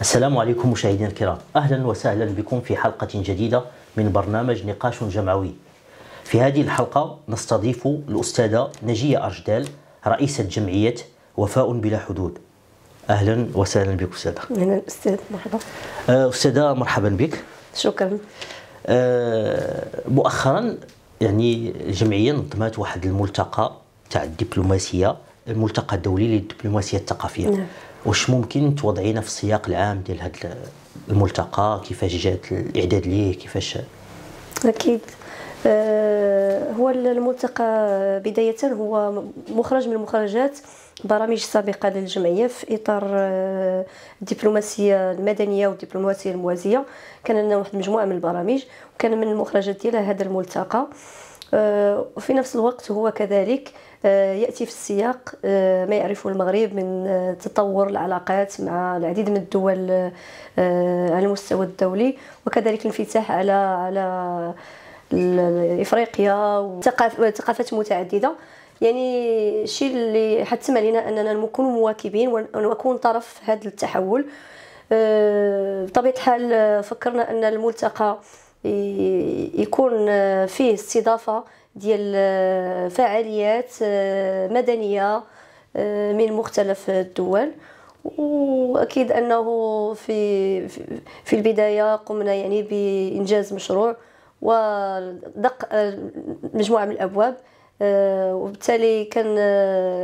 السلام عليكم مشاهدينا الكرام أهلا وسهلا بكم في حلقة جديدة من برنامج نقاش جمعوي في هذه الحلقة نستضيف الأستاذة نجية أرجدال رئيسة جمعية وفاء بلا حدود أهلا وسهلا بك أستاذة أهلا أستاذ مرحبا آه، أستاذة مرحبا بك شكرا أه مؤخرا يعني الجمعية نظمت واحد الملتقى تاع الدبلوماسية الملتقى الدولي للدبلوماسيه الثقافيه نعم. واش ممكن توضعينا في السياق العام ديال هذا الملتقى كيفاش جات الاعداد ليه كيفاش اكيد آه، هو الملتقى بدايه هو مخرج من مخرجات برامج سابقه للجمعيه في اطار آه، الدبلوماسيه المدنيه والدبلوماسيه الموازيه كان لنا واحد المجموعه من البرامج وكان من المخرجات ديالها هذا الملتقى آه، وفي نفس الوقت هو كذلك آه، ياتي في السياق آه، ما يعرفه المغرب من آه، تطور العلاقات مع العديد من الدول على المستوى الدولي وكذلك الانفتاح على على افريقيا وثقافات متعدده يعني الشيء اللي حتم علينا اننا نكون مواكبين ونكون طرف هذا التحول بطبيعه الحال فكرنا ان الملتقى يكون فيه استضافه ديال آه، فعاليات آه، مدنيه آه، من مختلف الدول واكيد انه في في البدايه قمنا يعني بانجاز مشروع ودق مجموعه من الابواب وبالتالي كان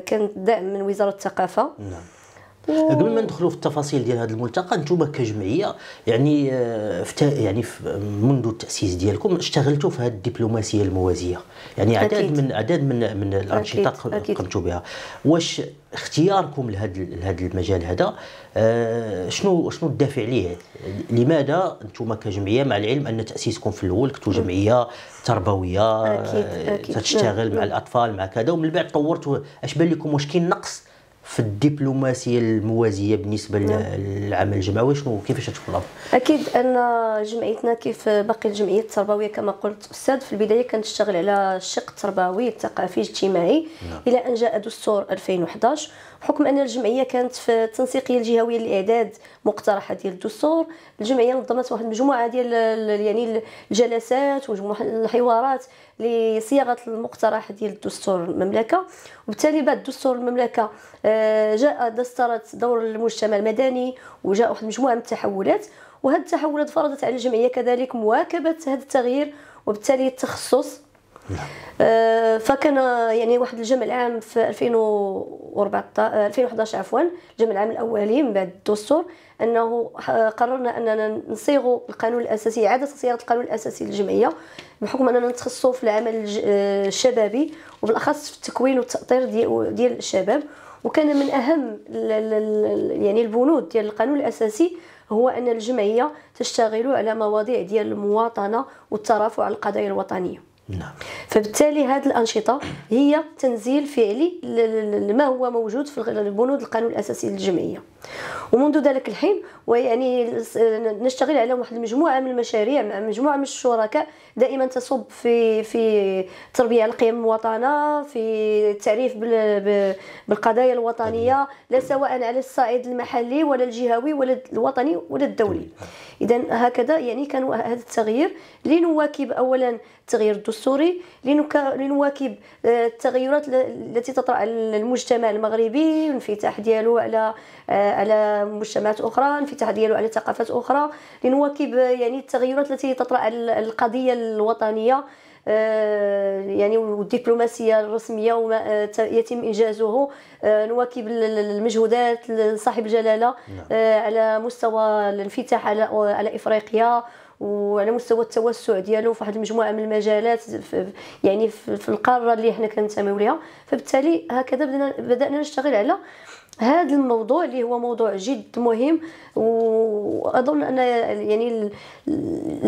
كان دعم من وزاره الثقافه نعم. قبل ما ندخلوا في التفاصيل ديال هذا الملتقى انتم كجمعيه يعني آه، فتا يعني منذ التاسيس ديالكم اشتغلتوا في هذه الدبلوماسيه الموازيه يعني عدد أكيد. من عدد من من الانشطه قمتوا بها واش اختياركم لهذا لهذا المجال هذا آه شنو شنو الدافع ليه لماذا انتم كجمعيه مع العلم ان تاسيسكم في الاول كنتوا جمعيه تربويه أكيد. أكيد. آه، تشتغل مع الاطفال مع كذا ومن بعد طورتوا اش بان لكم واش كاين نقص في الدبلوماسيه الموازيه بالنسبه نعم. للعمل الجمعوي شنو كيفاش تشوف اكيد ان جمعيتنا كيف باقي الجمعيات التربويه كما قلت استاذ في البدايه كانت تشتغل على الشق التربوي الثقافي الاجتماعي نعم. الى ان جاء دستور 2011 بحكم ان الجمعيه كانت في التنسيقيه الجهويه لاعداد مقترحه ديال الدستور الجمعيه نظمت واحد المجموعه ديال يعني الجلسات ومجموعه الحوارات لصياغه المقترح ديال دستور المملكه وبالتالي بعد دستور المملكه آه، جاء دسترة دور المجتمع المدني وجاء واحد المجموعه من التحولات وهذه التحولات فرضت على الجمعيه كذلك مواكبه هذا التغيير وبالتالي التخصص آه، فكان يعني واحد الجمع العام في 2014 2011 آه، عفوا الجمع العام الاولي من بعد الدستور انه آه، قررنا اننا نصيغوا القانون الاساسي اعاده صياغه القانون الاساسي للجمعيه بحكم اننا نتخصصوا في العمل الشبابي وبالاخص في التكوين والتاطير ديال الشباب وكان من اهم يعني البنود ديال القانون الاساسي هو ان الجمعيه تشتغل على مواضيع ديال المواطنه والترافع على القضايا الوطنيه نعم فبالتالي هذه الانشطه هي تنزيل فعلي لما هو موجود في البنود القانون الاساسي للجمعيه ومنذ ذلك الحين ويعني نشتغل على واحد المجموعه من المشاريع مع مجموعه من الشركاء دائما تصب في في تربيه على القيم الوطنه في التعريف بالقضايا الوطنيه لا سواء على الصعيد المحلي ولا الجهوي ولا الوطني ولا الدولي اذا هكذا يعني كان هذا التغيير لنواكب اولا التغيير الدستوري لنواكب آه، التغيرات التي تطرا على المجتمع المغربي الانفتاح ديالو على آه، على مجتمعات اخرى الانفتاح ديالو على ثقافات اخرى لنواكب يعني التغيرات التي تطرا على القضيه الوطنيه آه، يعني والدبلوماسيه الرسميه وما يتم انجازه نواكب المجهودات لصاحب الجلاله نعم. على مستوى الانفتاح على على افريقيا وعلى مستوى التوسع ديالو في واحد المجموعه من المجالات في يعني في القاره اللي حنا كنتميو ليها فبالتالي هكذا بدنا بدانا نشتغل على هذا الموضوع اللي هو موضوع جد مهم واظن ان يعني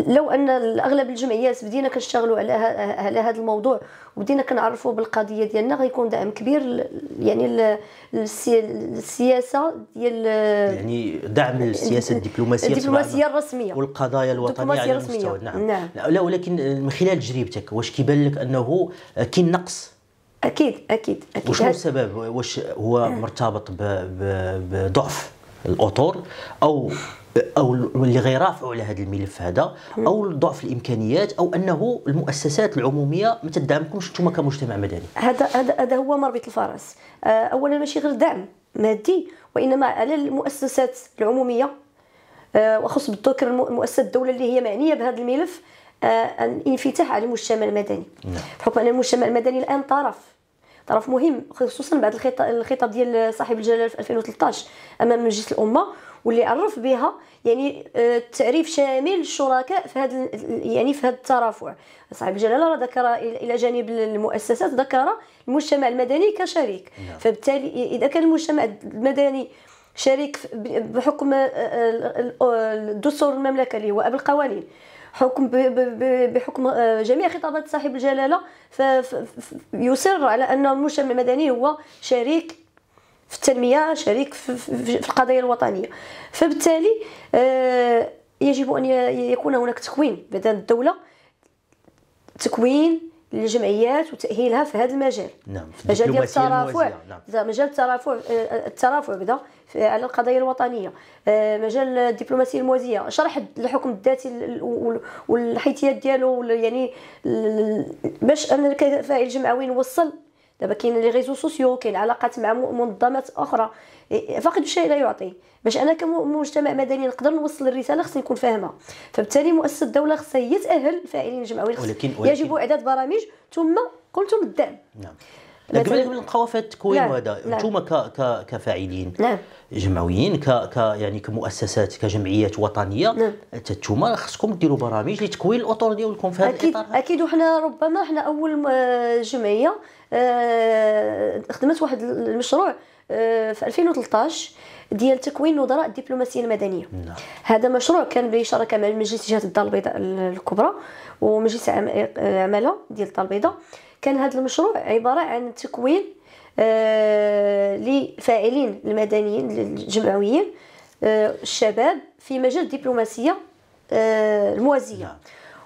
لو ان اغلب الجمعيات بدينا كنشتغلوا على على هذا الموضوع وبدينا كنعرفوا بالقضيه ديالنا غيكون دعم كبير يعني السياسه ديال يعني دعم السياسه الدبلوماسيه الدبلوماسيه الرسميه والقضايا الوطنيه على المستوى نعم. نعم لا ولكن من خلال تجربتك واش كيبان لك انه كاين نقص اكيد اكيد اكيد وشنو السبب واش هو آه. مرتبط بضعف الاطر او او اللي غيرافعوا على هذا الملف هذا او ضعف الامكانيات او انه المؤسسات العموميه ما تدعمكمش انتم كمجتمع مدني هذا هذا هذا هو مربط الفرس آه، اولا ماشي غير دعم مادي وانما على المؤسسات العموميه آه، وخص بالذكر مؤسسه الدوله اللي هي معنيه بهذا الملف آه، الانفتاح على المجتمع المدني نعم. بحكم ان المجتمع المدني الان طرف طرف مهم خصوصا بعد الخطاب ديال صاحب الجلاله في 2013 امام مجلس الامه واللي عرف بها يعني آه، تعريف شامل للشركاء في هذا يعني في هذا الترافع صاحب الجلاله راه ذكر الى جانب المؤسسات ذكر المجتمع المدني كشريك نعم. فبالتالي اذا كان المجتمع المدني شريك بحكم آه، الدستور المملكه اللي هو القوانين حكم بحكم آه، جميع خطابات صاحب الجلاله يصر على ان المجتمع المدني هو شريك في التنميه شريك في القضايا الوطنيه فبالتالي آه، يجب ان يكون هناك تكوين بدل الدوله تكوين للجمعيات وتاهيلها في هذا المجال نعم مجال ديال الترافع نعم. مجال الترافع الترافع بدا على القضايا الوطنيه آه، مجال الدبلوماسيه الموازيه شرح الحكم الذاتي والحيثيات ديالو يعني باش انا كفاعل جمعوي نوصل دابا كاين لي ريزو سوسيو كاين علاقات مع منظمات اخرى فاقد الشيء لا يعطي باش انا كمجتمع مدني نقدر نوصل الرساله خصني نكون فاهمه فبالتالي مؤسسه الدوله خصها هي تاهل الفاعلين الجمعويين ولكن, ولكن يجب اعداد برامج ثم قلتم الدعم نعم قبل من قوافات كوين وهذا انتم كفاعلين جمعويين ك ك يعني كمؤسسات كجمعيات وطنيه نعم انتم خصكم ديروا برامج لتكوين الاطر ديالكم في هذا اكيد الإطار. اكيد وحنا ربما حنا اول آه، جمعيه آه، خدمت واحد المشروع آه، في 2013 ديال تكوين نظراء الدبلوماسيه المدنيه لا. نعم. هذا مشروع كان بشراكه مع مجلس جهه الدار البيضاء الكبرى ومجلس عمالة ديال الدار البيضاء كان هذا المشروع عباره عن تكوين آه، لفاعلين المدنيين الجمعويين آه، الشباب في مجال الدبلوماسيه آه، الموازيه نعم.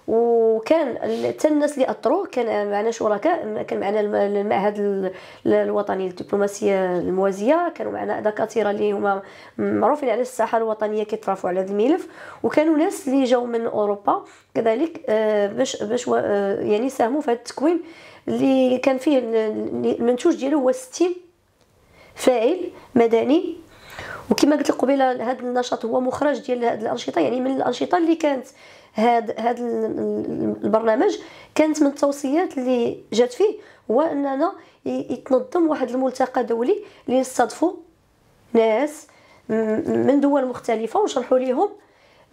وكان حتى الناس اللي اطروه كان معنا شركاء كان معنا المعهد الوطني للدبلوماسيه الموازيه كانوا معنا دكاتره اللي هما معروفين على الساحه الوطنيه كيترافعوا على هذا الملف وكانوا ناس اللي جاوا من اوروبا كذلك باش باش يعني ساهموا في هذا التكوين اللي كان فيه المنتوج ديالو هو 60 فاعل مدني وكما قلت لك قبيله هذا النشاط هو مخرج ديال هذه الانشطه يعني من الانشطه اللي كانت هذا هذا البرنامج كانت من التوصيات اللي جات فيه هو اننا يتنظم واحد الملتقى دولي اللي يستضفوا ناس من دول مختلفه ونشرحوا ليهم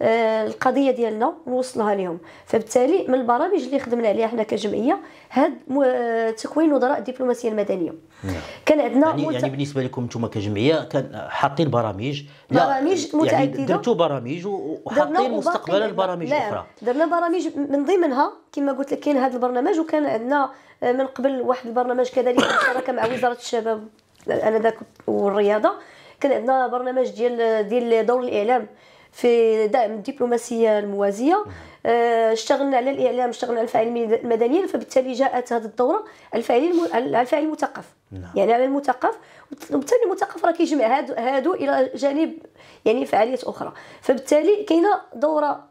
آه، القضيه ديالنا نوصلوها لهم فبالتالي من البرامج اللي خدمنا عليها حنا كجمعيه هاد آه، تكوين وزراء الدبلوماسيه المدنيه نعم. كان عندنا يعني, يعني مت... يعني بالنسبه لكم انتم كجمعيه كان حاطين برامج لا برامج يعني متعدده يعني درتوا برامج وحاطين مستقبلا برامج نعم. اخرى درنا برامج من ضمنها كما قلت لك كاين هذا البرنامج وكان عندنا آه، من قبل واحد البرنامج كذلك بالشراكه مع وزاره الشباب انذاك والرياضه كان عندنا برنامج ديال ديال دور الاعلام في دعم الدبلوماسيه الموازيه آه، اشتغلنا على الاعلام اشتغلنا على الفاعل المدني فبالتالي جاءت هذه الدوره الفاعل الفاعل المثقف نعم. يعني على المثقف وبالتالي المثقف راه كيجمع هادو, هادو الى جانب يعني فعاليات اخرى فبالتالي كاينه دوره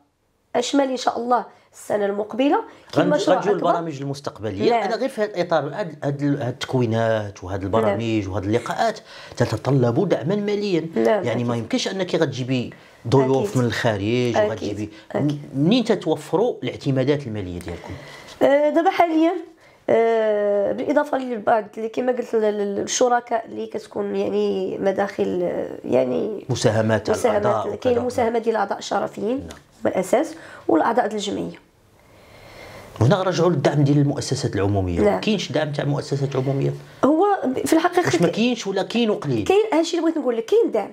اشمل ان شاء الله السنه المقبله كما رجل البرامج المستقبليه لا. انا غير في هذا الاطار هاد التكوينات وهاد البرامج وهاد اللقاءات تتطلب دعما ماليا يعني أكيد. ما يمكنش انك غتجيبي ضيوف من الخارج وغتجيبي منين تتوفروا الاعتمادات الماليه ديالكم أه، دابا حاليا أه، بالاضافه للبعض اللي كما قلت للشركاء اللي كتكون يعني مداخل أه، يعني مساهمات مساهمات كاين مساهمه ديال الاعضاء الشرفيين نعم. بالاساس والاعضاء الجمعيه هنا نرجعوا للدعم ديال المؤسسات العموميه ما كاينش دعم تاع المؤسسات العموميه هو في الحقيقه ما كاينش ولا كاين وقليل كاين هادشي اللي بغيت نقول لك كاين دعم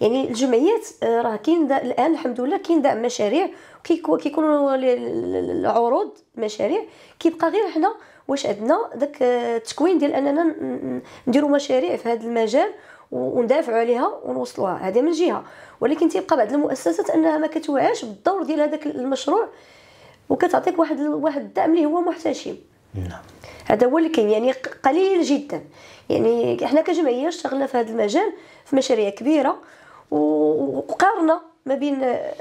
يعني الجمعيات آه، راه كاين الان الحمد لله كاين دعم مشاريع كيكونوا العروض مشاريع كيبقى غير حنا واش عندنا داك آه، التكوين ديال اننا نديروا مشاريع في هذا المجال وندافعوا عليها ونوصلوها هذه من جهه ولكن تيبقى بعض المؤسسات انها ما كتوعاش بالدور ديال هذاك المشروع وكتعطيك واحد واحد الدعم اللي هو محتشم نعم هذا هو اللي كاين يعني قليل جدا يعني حنا كجمعيه اشتغلنا في هذا المجال في مشاريع كبيره وقارنا ما بين آه،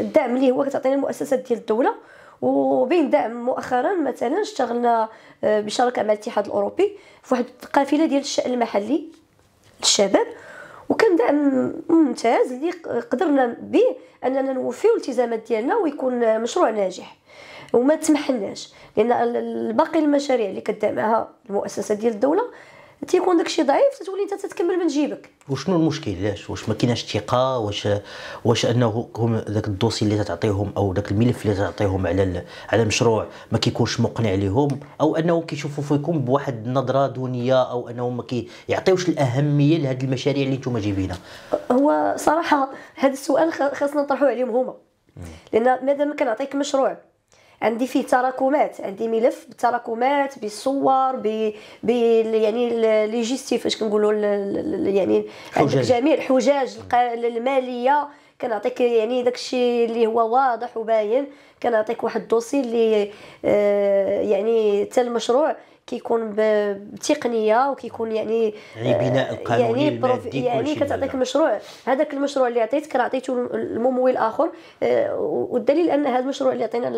الدعم اللي هو كتعطينا المؤسسات ديال الدوله وبين دعم مؤخرا مثلا اشتغلنا آه، بشراكه مع الاتحاد الاوروبي في واحد القافله ديال الشان المحلي الشباب وكان دعم ممتاز اللي قدرنا به اننا نوفيو الالتزامات ديالنا ويكون مشروع ناجح وما تمحلناش لان باقي المشاريع اللي كدعمها المؤسسه ديال الدوله تيكون داكشي ضعيف تتولي انت تتكمل من جيبك وشنو المشكل علاش واش ما كايناش ثقه واش واش انه هم داك الدوسي اللي تعطيهم او داك الملف اللي تعطيهم على على المشروع ما كيكونش مقنع لهم او انهم كيشوفوا فيكم بواحد النظره دونيه او انهم ما كيعطيوش الاهميه لهاد المشاريع اللي نتوما جايبينها هو صراحه هذا السؤال خاصنا نطرحوه عليهم هما لان مادام كنعطيك مشروع عندي فيه تراكمات عندي ملف بالتراكمات بالصور ب يعني لي جيستيف فاش كنقولوا يعني عندك جميع الحجاج الماليه كنعطيك يعني داكشي اللي هو واضح وباين كنعطيك واحد الدوسي اللي آه يعني حتى المشروع كيكون بتقنيه وكيكون يعني يعني بناء القانوني آه، يعني يعني كتعطيك مشروع هذاك المشروع اللي عطيتك راه عطيته الممول الاخر آه، والدليل ان هذا المشروع اللي عطينا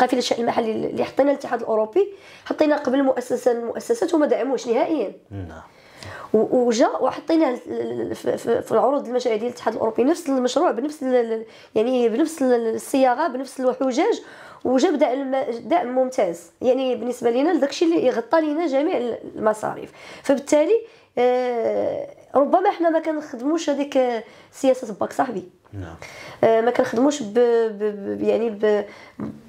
قافله الشان المحلي اللي حطينا الاتحاد الاوروبي حطينا قبل مؤسسه المؤسسات وما دعموش نهائيا نعم وجا وحطيناه في العروض المشاريع ديال الاتحاد الاوروبي نفس المشروع بنفس يعني بنفس الصياغه بنفس الحجاج وجاب داء ممتاز يعني بالنسبه لنا لداكشي اللي يغطى لنا جميع المصاريف فبالتالي آه، ربما حنا ما كنخدموش هذيك سياسه باك صاحبي نعم آه، ما كنخدموش ب... ب... يعني ب...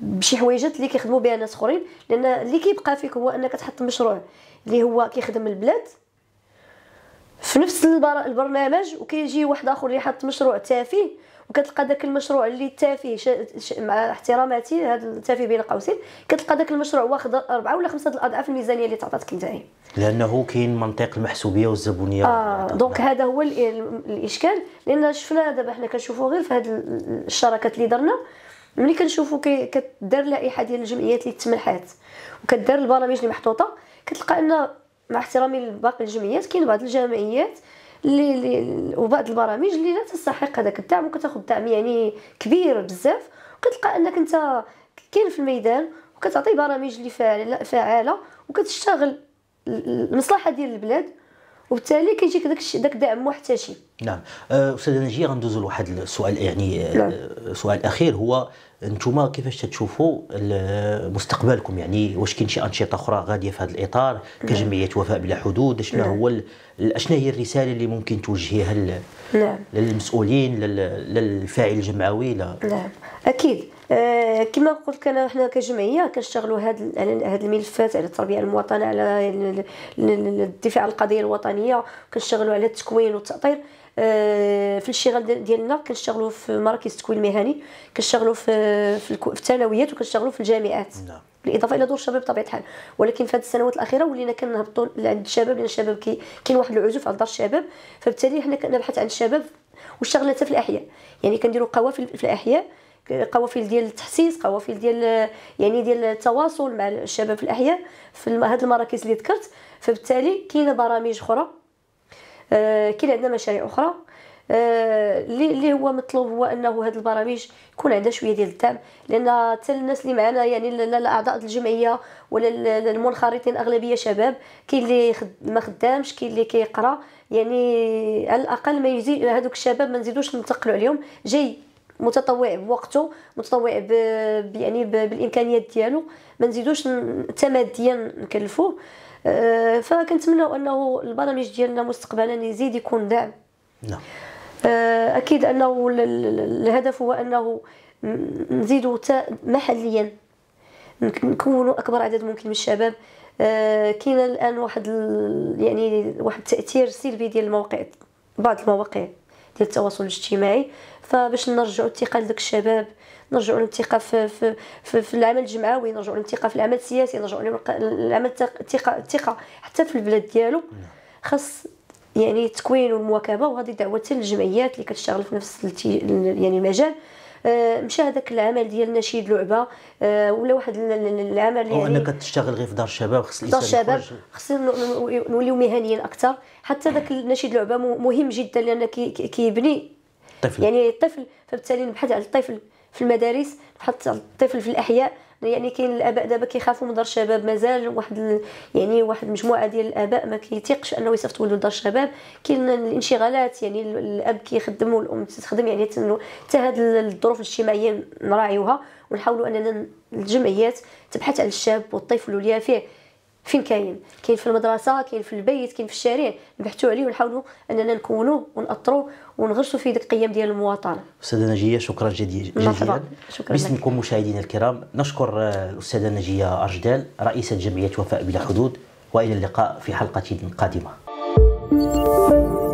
بشي حوايجات اللي كيخدموا بها ناس اخرين لان اللي كيبقى فيك هو انك تحط مشروع اللي هو كيخدم البلاد في نفس البر... البرنامج وكيجي واحد اخر اللي حط مشروع تافه وكتلقى داك المشروع اللي تافه مع احتراماتي هذا التافه بين قوسين كتلقى داك المشروع واخد أربعة ولا خمسة الاضعاف الميزانيه اللي تعطاتك انت لانه كاين منطق المحسوبيه والزبونيه اه دونك هذا هو الاشكال لان شفنا دابا حنا كنشوفوا غير في هذه الشراكات اللي درنا ملي كنشوفوا كدار لائحه ديال الجمعيات اللي تمنحات وكدار البرامج اللي محطوطه كتلقى ان مع احترامي لباقي الجمعيات كاين بعض الجمعيات لي لي وبعض البرامج اللي لا تستحق هذاك الدعم وكتاخذ دعم يعني كبير بزاف وكتلقى انك انت كاين في الميدان وكتعطي برامج اللي فعاله وكتشتغل المصلحه ديال البلاد وبالتالي كيجيك داك الشيء داك دعم محتشي نعم أه، استاذه نجيه غندوزو لواحد السؤال يعني أه، نعم. سؤال اخير هو انتم كيفاش تشوفوا مستقبلكم يعني واش كاين شي انشطه اخرى غاديه في هذا الاطار نعم. كجمعيه وفاء بلا حدود شنو نعم. هو شنو هي الرساله اللي ممكن توجهيها نعم. للمسؤولين للفاعل الجمعوي نعم اكيد آه، كما قلت لك انا حنا كجمعيه كنشتغلوا هاد على هاد الملفات على التربيه المواطنه على الدفاع عن القضيه الوطنيه كنشتغلوا على التكوين والتاطير آه، في الشغل ديالنا كنشتغلوا في مراكز التكوين المهني كنشتغلوا في في الثانويات وكنشتغلوا في الجامعات نعم بالاضافه الى دور الشباب بطبيعه الحال ولكن في هذه السنوات الاخيره ولينا كنهبطوا لعند الشباب لان الشباب كاين واحد العزوف على دار الشباب فبالتالي حنا كنبحث عن الشباب والشغل حتى في الاحياء يعني كنديروا قوافل في الاحياء قوافل ديال التحسيس قوافل ديال يعني ديال التواصل مع الشباب في الاحياء في هاد المراكز اللي ذكرت فبالتالي كاينه برامج اخرى آه، كاين عندنا مشاريع اخرى آه، اللي اللي هو مطلوب هو انه هاد البرامج يكون عندها شويه ديال الدعم لان حتى الناس اللي معنا يعني الاعضاء الجمعيه ولا المنخرطين اغلبيه شباب كاين اللي ما خدامش كاين اللي كيقرا يعني على الاقل ما يزيد هذوك الشباب ما نزيدوش نتقلوا عليهم جاي متطوع بوقته متطوع ب... يعني ب... بالامكانيات ديالو ما نزيدوش تماديا نكلفوه آه، فكنتمنى فكنتمناو انه البرامج ديالنا مستقبلا يزيد يكون دعم نعم آه، اكيد انه الهدف هو انه نزيدوا محليا نكونوا اكبر عدد ممكن من الشباب آه، كاين الان واحد يعني واحد التاثير سلبي ديال المواقع بعض المواقع ديال التواصل الاجتماعي فباش نرجعوا الثقه لذاك الشباب نرجعوا للثقه في, في, في, في العمل الجمعوي نرجعوا للثقه في العمل السياسي نرجعوا للعمل الثقه الثقه حتى في البلاد ديالو نعم. خاص يعني التكوين والمواكبه وهذه دعوه الجمعيات اللي كتشتغل في نفس يعني المجال آه، مشى هذاك العمل ديال نشيد لعبه آه، ولا واحد العمل يعني او انك تشتغل غير في دار الشباب خص الانسان دار الشباب خص نوليو مهنيين اكثر حتى ذاك نشيد لعبه مهم جدا لان كيبني طفل يعني الطفل فبالتالي نبحث على الطفل في المدارس نبحث على الطفل في الاحياء يعني كاين الاباء دابا كيخافوا من دار الشباب مازال واحد ال... يعني واحد مجموعه ديال الاباء ما كيتيقش انه يصيفط ولده لدار الشباب كاين الانشغالات يعني الاب كيخدم والام تخدم يعني حتى هاد الظروف الاجتماعيه نراعيوها ونحاولوا اننا الجمعيات تبحث على الشاب والطفل واليافيه فين كاين كاين في المدرسه كاين في البيت كاين في الشارع نبحثوا عليه ونحاولوا اننا نكونوه ونأطروا ونغرسوا فيه ديك القيم ديال المواطنه استاذه نجيه شكرا جزيلا شكرا باسمكم مشاهدينا الكرام نشكر الاستاذه آه، نجيه ارجدال رئيسه جمعيه وفاء بلا حدود والى اللقاء في حلقه قادمه